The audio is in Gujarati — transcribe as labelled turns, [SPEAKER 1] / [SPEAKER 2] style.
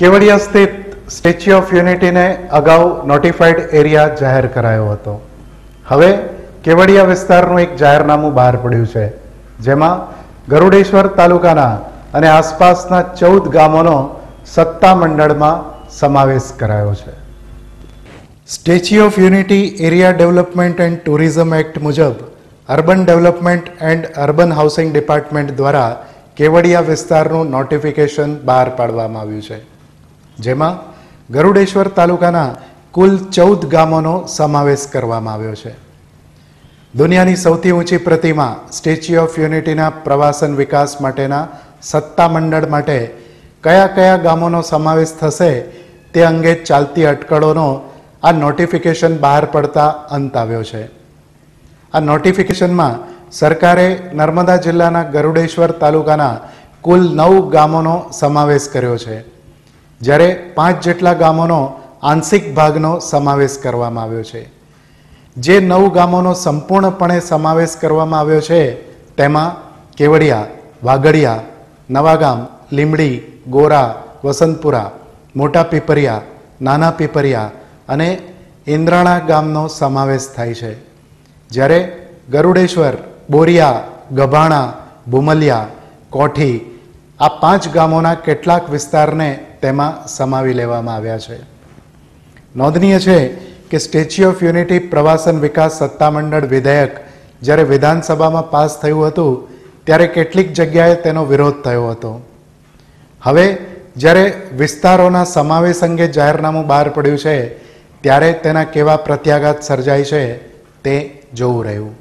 [SPEAKER 1] કેવડિયા સ્થિત સ્ટેચ્યુ ઓફ યુનિટીને અગાઉ નોટિફાઈડ એરિયા જાહેર કરાયો હતો હવે કેવડિયા વિસ્તારનું એક જાહેરનામું બહાર પડ્યું છે જેમાં ગરુડેશ્વર તાલુકાના અને આસપાસના ચૌદ ગામોનો સત્તા મંડળમાં સમાવેશ કરાયો છે statue of unity area development and tourism act મુજબ urban development and urban housing department દ્વારા કેવડિયા વિસ્તારનું નોટિફિકેશન બહાર પાડવામાં આવ્યું છે જેમાં ગરુડેશ્વર તાલુકાના કુલ ચૌદ ગામોનો સમાવેશ કરવામાં આવ્યો છે દુનિયાની સૌથી ઊંચી પ્રતિમા સ્ટેચ્યુ ઓફ યુનિટીના પ્રવાસન વિકાસ માટેના સત્તામંડળ માટે કયા કયા ગામોનો સમાવેશ થશે તે અંગે ચાલતી અટકળોનો આ નોટિફિકેશન બહાર પડતા અંત આવ્યો છે આ નોટિફિકેશનમાં સરકારે નર્મદા જિલ્લાના ગરુડેશ્વર તાલુકાના કુલ નવ ગામોનો સમાવેશ કર્યો છે જ્યારે પાંચ જેટલા ગામોનો આંશિક ભાગનો સમાવેશ કરવામાં આવ્યો છે જે નવ ગામોનો સંપૂર્ણપણે સમાવેશ કરવામાં આવ્યો છે તેમાં કેવડિયા વાગડિયા નવાગામ લીમડી ગોરા વસંતપુરા મોટા પીપરિયા નાના પીપરિયા અને ઇન્દ્રાણા ગામનો સમાવેશ થાય છે જ્યારે ગરુડેશ્વર બોરિયા ગભાણા ભૂમલિયા કોઠી આ પાંચ ગામોના કેટલાક વિસ્તારને તેમાં સમાવી લેવામાં આવ્યા છે નોંધનીય છે કે સ્ટેચ્યુ ઓફ યુનિટી પ્રવાસન વિકાસ સત્તામંડળ વિધેયક જ્યારે વિધાનસભામાં પાસ થયું હતું ત્યારે કેટલીક જગ્યાએ તેનો વિરોધ થયો હતો હવે જ્યારે વિસ્તારોના સમાવેશ અંગે જાહેરનામું બહાર પડ્યું છે ત્યારે તેના કેવા પ્રત્યાઘાત સર્જાય છે તે જોવું રહ્યું